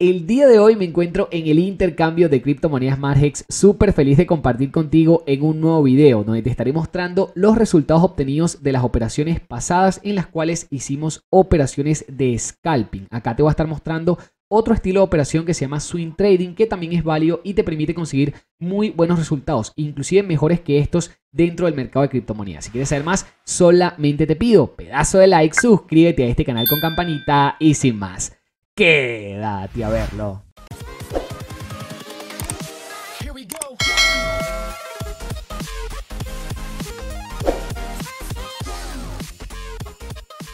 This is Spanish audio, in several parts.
El día de hoy me encuentro en el intercambio de criptomonedas Margex, súper feliz de compartir contigo en un nuevo video donde te estaré mostrando los resultados obtenidos de las operaciones pasadas en las cuales hicimos operaciones de scalping. Acá te voy a estar mostrando otro estilo de operación que se llama swing trading que también es válido y te permite conseguir muy buenos resultados, inclusive mejores que estos dentro del mercado de criptomonedas. Si quieres saber más, solamente te pido pedazo de like, suscríbete a este canal con campanita y sin más. Quédate a verlo.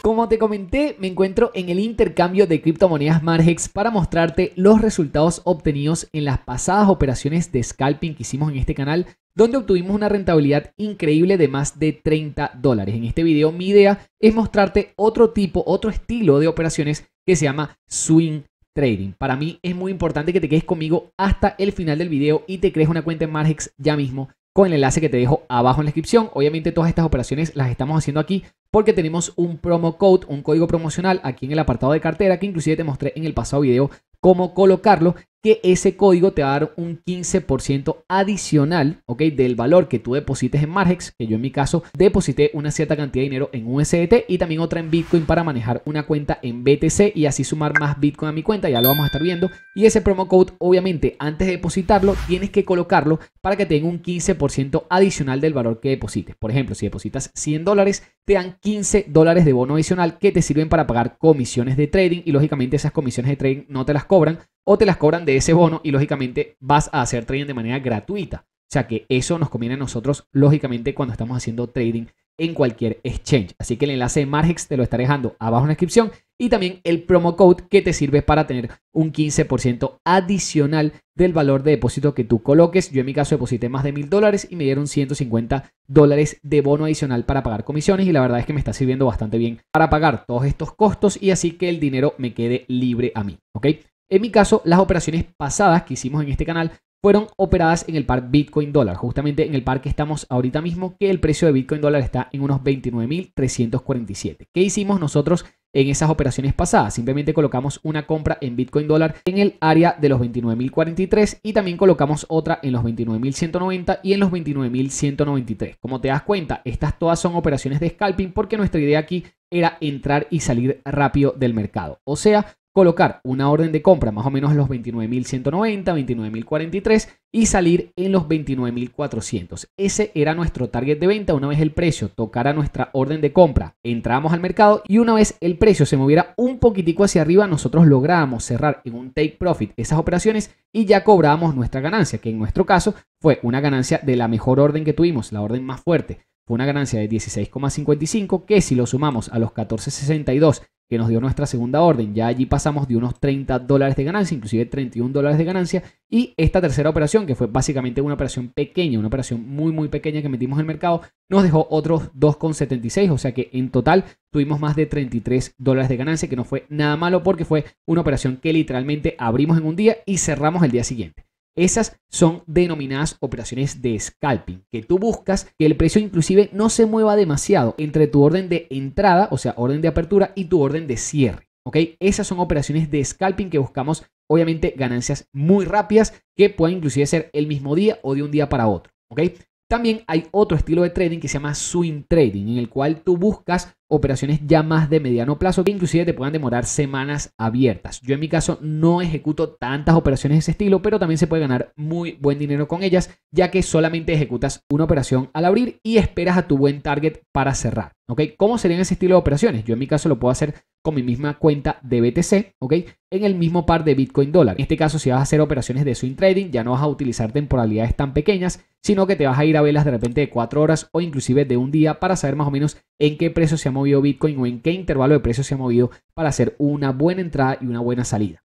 Como te comenté, me encuentro en el intercambio de criptomonedas Margex para mostrarte los resultados obtenidos en las pasadas operaciones de scalping que hicimos en este canal, donde obtuvimos una rentabilidad increíble de más de 30 dólares. En este video mi idea es mostrarte otro tipo, otro estilo de operaciones que se llama Swing Trading. Para mí es muy importante que te quedes conmigo hasta el final del video y te crees una cuenta en Margex ya mismo con el enlace que te dejo abajo en la descripción. Obviamente todas estas operaciones las estamos haciendo aquí porque tenemos un promo code, un código promocional aquí en el apartado de cartera que inclusive te mostré en el pasado video cómo colocarlo que ese código te va a dar un 15% adicional, ¿ok? Del valor que tú deposites en Margex, que yo en mi caso deposité una cierta cantidad de dinero en USDT y también otra en Bitcoin para manejar una cuenta en BTC y así sumar más Bitcoin a mi cuenta, ya lo vamos a estar viendo. Y ese promo code, obviamente, antes de depositarlo, tienes que colocarlo para que tenga un 15% adicional del valor que deposites. Por ejemplo, si depositas 100 dólares, te dan 15 dólares de bono adicional que te sirven para pagar comisiones de trading y lógicamente esas comisiones de trading no te las cobran o te las cobran de ese bono y lógicamente vas a hacer trading de manera gratuita. O sea que eso nos conviene a nosotros, lógicamente, cuando estamos haciendo trading en cualquier exchange. Así que el enlace de Margex te lo estaré dejando abajo en la descripción y también el promo code que te sirve para tener un 15% adicional del valor de depósito que tú coloques. Yo en mi caso deposité más de mil dólares y me dieron 150 dólares de bono adicional para pagar comisiones y la verdad es que me está sirviendo bastante bien para pagar todos estos costos y así que el dinero me quede libre a mí. ¿ok? En mi caso, las operaciones pasadas que hicimos en este canal fueron operadas en el par Bitcoin dólar, justamente en el par que estamos ahorita mismo, que el precio de Bitcoin dólar está en unos 29.347. ¿Qué hicimos nosotros en esas operaciones pasadas? Simplemente colocamos una compra en Bitcoin dólar en el área de los 29.043 y también colocamos otra en los 29.190 y en los 29.193. Como te das cuenta, estas todas son operaciones de scalping porque nuestra idea aquí era entrar y salir rápido del mercado. O sea, colocar una orden de compra más o menos en los 29.190, 29.043 y salir en los 29.400. Ese era nuestro target de venta. Una vez el precio tocara nuestra orden de compra, entramos al mercado y una vez el precio se moviera un poquitico hacia arriba, nosotros lográbamos cerrar en un take profit esas operaciones y ya cobramos nuestra ganancia, que en nuestro caso fue una ganancia de la mejor orden que tuvimos, la orden más fuerte una ganancia de 16,55 que si lo sumamos a los 14,62 que nos dio nuestra segunda orden, ya allí pasamos de unos 30 dólares de ganancia, inclusive 31 dólares de ganancia, y esta tercera operación, que fue básicamente una operación pequeña, una operación muy muy pequeña que metimos en el mercado, nos dejó otros 2,76, o sea que en total tuvimos más de 33 dólares de ganancia, que no fue nada malo porque fue una operación que literalmente abrimos en un día y cerramos el día siguiente. Esas son denominadas operaciones de scalping, que tú buscas que el precio inclusive no se mueva demasiado entre tu orden de entrada, o sea, orden de apertura, y tu orden de cierre. ¿ok? Esas son operaciones de scalping que buscamos, obviamente, ganancias muy rápidas que pueden inclusive ser el mismo día o de un día para otro. ¿ok? También hay otro estilo de trading que se llama swing trading, en el cual tú buscas operaciones ya más de mediano plazo que inclusive te puedan demorar semanas abiertas. Yo en mi caso no ejecuto tantas operaciones de ese estilo, pero también se puede ganar muy buen dinero con ellas, ya que solamente ejecutas una operación al abrir y esperas a tu buen target para cerrar. ¿Cómo serían ese estilo de operaciones? Yo en mi caso lo puedo hacer con mi misma cuenta de BTC, ¿ok? En el mismo par de Bitcoin dólar. En este caso, si vas a hacer operaciones de swing trading, ya no vas a utilizar temporalidades tan pequeñas, sino que te vas a ir a velas de repente de cuatro horas o inclusive de un día para saber más o menos en qué precio se ha movido Bitcoin o en qué intervalo de precio se ha movido para hacer una buena entrada y una buena salida.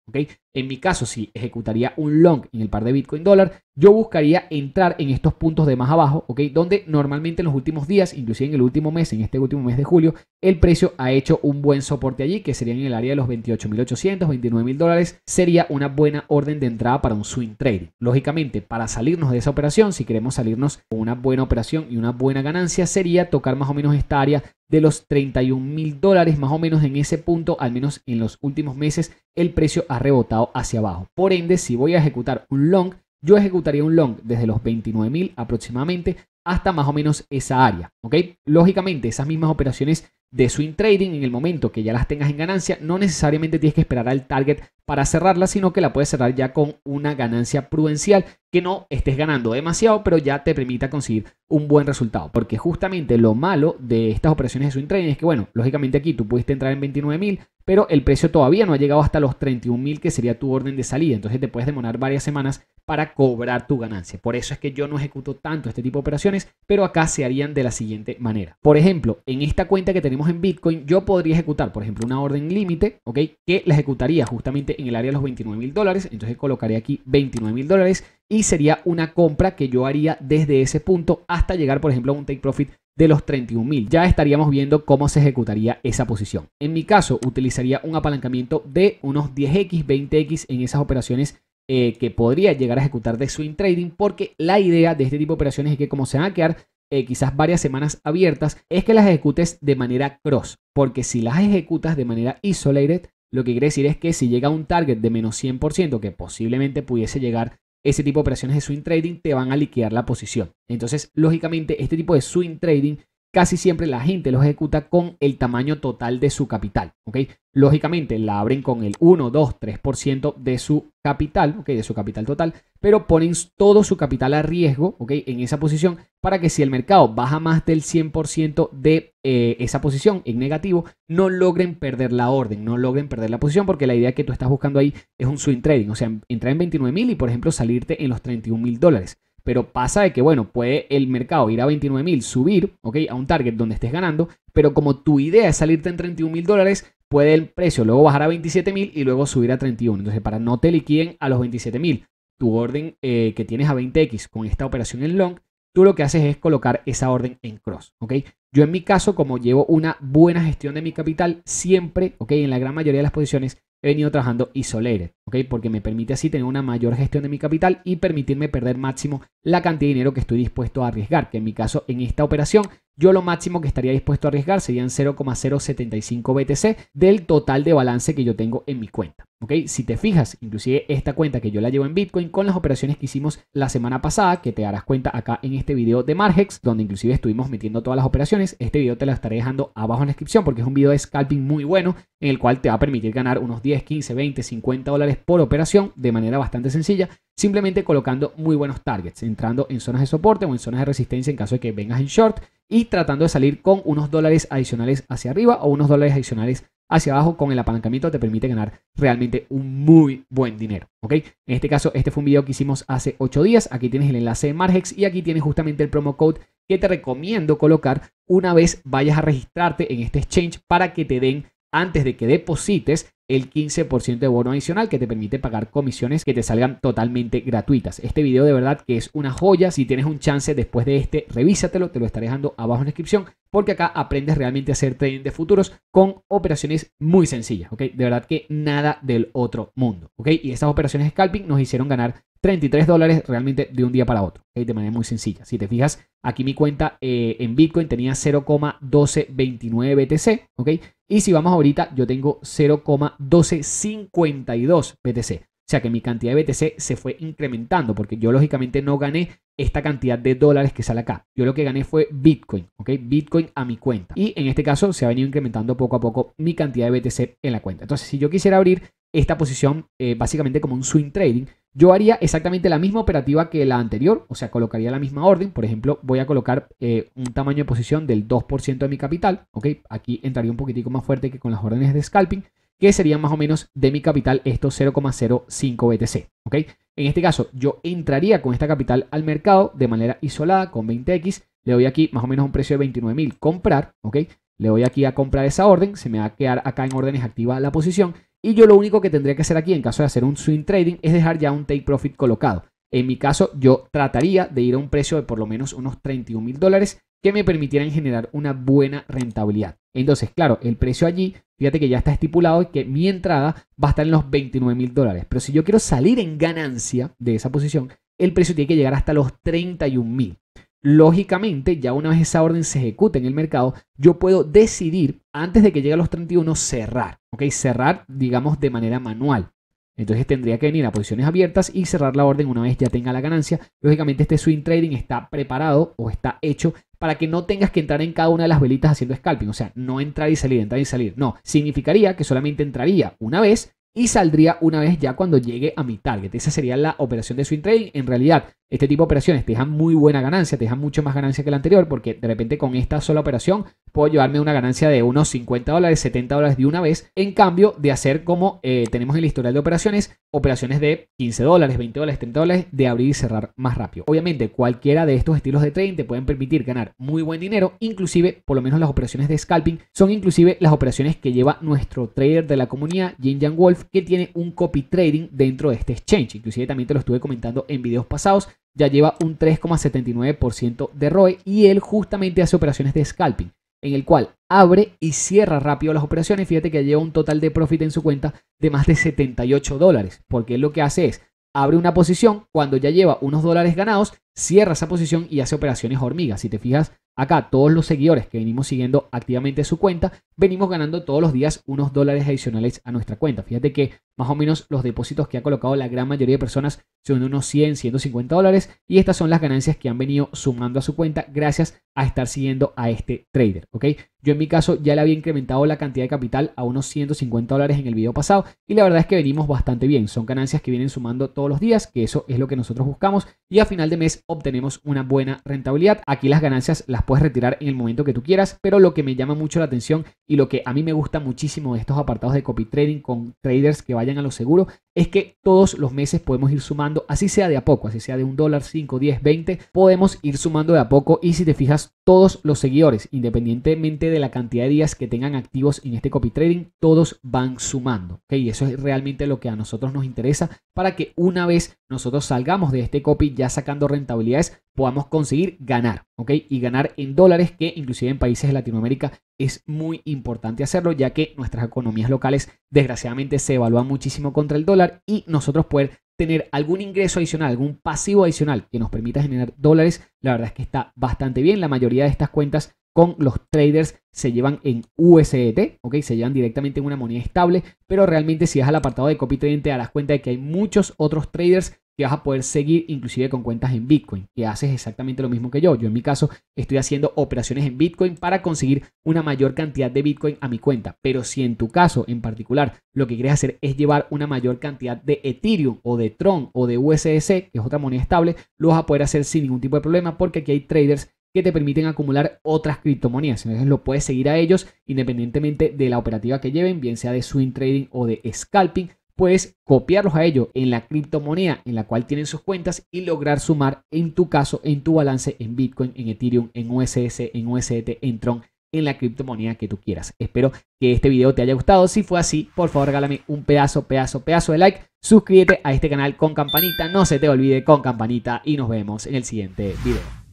En mi caso, si ejecutaría un long en el par de Bitcoin dólar, yo buscaría entrar en estos puntos de más abajo, Donde normalmente en los últimos días, inclusive en el último mes, en este último mes de julio, el precio ha hecho un buen soporte allí, que sería en el área de los 28.800, 29.000 dólares, sería una buena orden de entrada para un swing trade. Lógicamente, para salirnos de esa operación, si queremos salirnos con una buena operación y una buena ganancia, sería tocar más o menos esta área de los 31 mil dólares más o menos en ese punto, al menos en los últimos meses, el precio ha rebotado hacia abajo. Por ende, si voy a ejecutar un long, yo ejecutaría un long desde los 29 mil aproximadamente hasta más o menos esa área. ¿ok? Lógicamente, esas mismas operaciones de swing trading, en el momento que ya las tengas en ganancia, no necesariamente tienes que esperar al target para cerrarla, sino que la puedes cerrar ya con una ganancia prudencial que no estés ganando demasiado, pero ya te permita conseguir un buen resultado. Porque justamente lo malo de estas operaciones de swing trading es que, bueno, lógicamente aquí tú pudiste entrar en 29.000, pero el precio todavía no ha llegado hasta los 31.000, que sería tu orden de salida. Entonces te puedes demorar varias semanas para cobrar tu ganancia. Por eso es que yo no ejecuto tanto este tipo de operaciones, pero acá se harían de la siguiente manera. Por ejemplo, en esta cuenta que tenemos en Bitcoin, yo podría ejecutar, por ejemplo, una orden límite, ¿ok? Que la ejecutaría justamente en el área de los 29 mil dólares. Entonces colocaré aquí 29 mil dólares y sería una compra que yo haría desde ese punto hasta llegar, por ejemplo, a un take profit de los 31 mil. Ya estaríamos viendo cómo se ejecutaría esa posición. En mi caso, utilizaría un apalancamiento de unos 10x, 20x en esas operaciones eh, que podría llegar a ejecutar de swing trading, porque la idea de este tipo de operaciones es que como se van a quedar eh, quizás varias semanas abiertas, es que las ejecutes de manera cross, porque si las ejecutas de manera isolated, lo que quiere decir es que si llega un target de menos 100%, que posiblemente pudiese llegar ese tipo de operaciones de swing trading, te van a liquidar la posición. Entonces, lógicamente, este tipo de swing trading casi siempre la gente lo ejecuta con el tamaño total de su capital. ¿ok? Lógicamente la abren con el 1, 2, 3% de su capital, ¿ok? de su capital total, pero ponen todo su capital a riesgo ¿ok? en esa posición para que si el mercado baja más del 100% de eh, esa posición en negativo, no logren perder la orden, no logren perder la posición, porque la idea que tú estás buscando ahí es un swing trading, o sea, entrar en 29 mil y por ejemplo salirte en los 31 mil dólares pero pasa de que, bueno, puede el mercado ir a 29 mil, subir, ¿ok? A un target donde estés ganando, pero como tu idea es salirte en 31 mil dólares, puede el precio luego bajar a 27 mil y luego subir a 31. Entonces, para no te liquiden a los 27 mil, tu orden eh, que tienes a 20x con esta operación en long, tú lo que haces es colocar esa orden en cross, ¿ok? Yo en mi caso, como llevo una buena gestión de mi capital, siempre, ¿ok? En la gran mayoría de las posiciones, he venido trabajando Isolated, ¿ok? Porque me permite así tener una mayor gestión de mi capital y permitirme perder máximo la cantidad de dinero que estoy dispuesto a arriesgar, que en mi caso en esta operación yo lo máximo que estaría dispuesto a arriesgar serían 0,075 BTC del total de balance que yo tengo en mi cuenta. Si te fijas, inclusive esta cuenta que yo la llevo en Bitcoin con las operaciones que hicimos la semana pasada, que te darás cuenta acá en este video de Margex, donde inclusive estuvimos metiendo todas las operaciones, este video te lo estaré dejando abajo en la descripción porque es un video de scalping muy bueno en el cual te va a permitir ganar unos 10, 15, 20, 50 dólares por operación de manera bastante sencilla simplemente colocando muy buenos targets, entrando en zonas de soporte o en zonas de resistencia en caso de que vengas en short y tratando de salir con unos dólares adicionales hacia arriba o unos dólares adicionales hacia abajo con el apalancamiento te permite ganar realmente un muy buen dinero, ¿ok? En este caso, este fue un video que hicimos hace 8 días, aquí tienes el enlace de Margex y aquí tienes justamente el promo code que te recomiendo colocar una vez vayas a registrarte en este exchange para que te den antes de que deposites el 15% de bono adicional que te permite pagar comisiones que te salgan totalmente gratuitas. Este video de verdad que es una joya. Si tienes un chance después de este, revísatelo. Te lo estaré dejando abajo en la descripción porque acá aprendes realmente a hacer trading de futuros con operaciones muy sencillas. ¿ok? De verdad que nada del otro mundo. ¿ok? Y estas operaciones de scalping nos hicieron ganar 33 dólares realmente de un día para otro, okay de manera muy sencilla. Si te fijas, aquí mi cuenta eh, en Bitcoin tenía 0,1229 BTC, ¿ok? Y si vamos ahorita, yo tengo 0,1252 BTC. O sea que mi cantidad de BTC se fue incrementando porque yo lógicamente no gané esta cantidad de dólares que sale acá. Yo lo que gané fue Bitcoin, ¿ok? Bitcoin a mi cuenta. Y en este caso se ha venido incrementando poco a poco mi cantidad de BTC en la cuenta. Entonces, si yo quisiera abrir esta posición eh, básicamente como un swing trading, yo haría exactamente la misma operativa que la anterior, o sea, colocaría la misma orden. Por ejemplo, voy a colocar eh, un tamaño de posición del 2% de mi capital, ¿ok? Aquí entraría un poquitico más fuerte que con las órdenes de scalping, que serían más o menos de mi capital estos 0,05 BTC, ¿ok? En este caso, yo entraría con esta capital al mercado de manera isolada con 20X, le doy aquí más o menos un precio de 29.000 comprar, ¿ok? Le doy aquí a comprar esa orden, se me va a quedar acá en órdenes activa la posición y yo lo único que tendría que hacer aquí en caso de hacer un swing trading es dejar ya un take profit colocado. En mi caso, yo trataría de ir a un precio de por lo menos unos 31 mil dólares que me permitieran generar una buena rentabilidad. Entonces, claro, el precio allí, fíjate que ya está estipulado que mi entrada va a estar en los 29 mil dólares. Pero si yo quiero salir en ganancia de esa posición, el precio tiene que llegar hasta los 31 mil. Lógicamente, ya una vez esa orden se ejecute en el mercado, yo puedo decidir antes de que llegue a los 31 cerrar, ¿ok? Cerrar, digamos, de manera manual. Entonces tendría que venir a posiciones abiertas y cerrar la orden una vez ya tenga la ganancia. Lógicamente este swing trading está preparado o está hecho para que no tengas que entrar en cada una de las velitas haciendo scalping. O sea, no entrar y salir, entrar y salir. No, significaría que solamente entraría una vez y saldría una vez ya cuando llegue a mi target. Esa sería la operación de swing trading. En realidad, este tipo de operaciones te dejan muy buena ganancia, te dejan mucho más ganancia que la anterior, porque de repente con esta sola operación puedo llevarme una ganancia de unos 50 dólares, 70 dólares de una vez, en cambio de hacer como eh, tenemos en el historial de operaciones, operaciones de 15 dólares, 20 dólares, 30 dólares, de abrir y cerrar más rápido. Obviamente, cualquiera de estos estilos de trading te pueden permitir ganar muy buen dinero, inclusive, por lo menos las operaciones de scalping, son inclusive las operaciones que lleva nuestro trader de la comunidad, Jin Yang Wolf, que tiene un copy trading dentro de este exchange. Inclusive también te lo estuve comentando en videos pasados ya lleva un 3,79% de ROE y él justamente hace operaciones de scalping, en el cual abre y cierra rápido las operaciones. Fíjate que lleva un total de profit en su cuenta de más de 78 dólares, porque él lo que hace es abre una posición, cuando ya lleva unos dólares ganados, cierra esa posición y hace operaciones hormigas. Si te fijas, Acá todos los seguidores que venimos siguiendo activamente su cuenta, venimos ganando todos los días unos dólares adicionales a nuestra cuenta. Fíjate que más o menos los depósitos que ha colocado la gran mayoría de personas son de unos 100, 150 dólares y estas son las ganancias que han venido sumando a su cuenta gracias a estar siguiendo a este trader, ¿ok? Yo en mi caso ya le había incrementado la cantidad de capital a unos 150 dólares en el video pasado y la verdad es que venimos bastante bien. Son ganancias que vienen sumando todos los días, que eso es lo que nosotros buscamos y a final de mes obtenemos una buena rentabilidad. Aquí las ganancias las puedes retirar en el momento que tú quieras, pero lo que me llama mucho la atención y lo que a mí me gusta muchísimo de estos apartados de copy trading con traders que vayan a lo seguro es que todos los meses podemos ir sumando, así sea de a poco, así sea de un dólar, 5, 10, 20, podemos ir sumando de a poco y si te fijas, todos los seguidores, independientemente de la cantidad de días que tengan activos en este copy trading, todos van sumando. Y eso es realmente lo que a nosotros nos interesa para que una vez nosotros salgamos de este copy ya sacando rentabilidades, podamos conseguir ganar, Y ganar en dólares, que inclusive en países de Latinoamérica es muy importante hacerlo, ya que nuestras economías locales desgraciadamente se evalúan muchísimo contra el dólar y nosotros poder tener algún ingreso adicional, algún pasivo adicional que nos permita generar dólares, la verdad es que está bastante bien. La mayoría de estas cuentas con los traders se llevan en USDT, ¿ok? Se llevan directamente en una moneda estable, pero realmente si vas al apartado de copy trading te darás cuenta de que hay muchos otros traders que vas a poder seguir inclusive con cuentas en Bitcoin, que haces exactamente lo mismo que yo. Yo en mi caso estoy haciendo operaciones en Bitcoin para conseguir una mayor cantidad de Bitcoin a mi cuenta. Pero si en tu caso en particular lo que quieres hacer es llevar una mayor cantidad de Ethereum o de Tron o de USDC, que es otra moneda estable, lo vas a poder hacer sin ningún tipo de problema porque aquí hay traders que te permiten acumular otras criptomonedas. Entonces lo puedes seguir a ellos independientemente de la operativa que lleven, bien sea de swing trading o de scalping puedes copiarlos a ello en la criptomoneda en la cual tienen sus cuentas y lograr sumar en tu caso, en tu balance, en Bitcoin, en Ethereum, en USS, en USDT, en Tron, en la criptomoneda que tú quieras. Espero que este video te haya gustado. Si fue así, por favor regálame un pedazo, pedazo, pedazo de like. Suscríbete a este canal con campanita. No se te olvide con campanita y nos vemos en el siguiente video.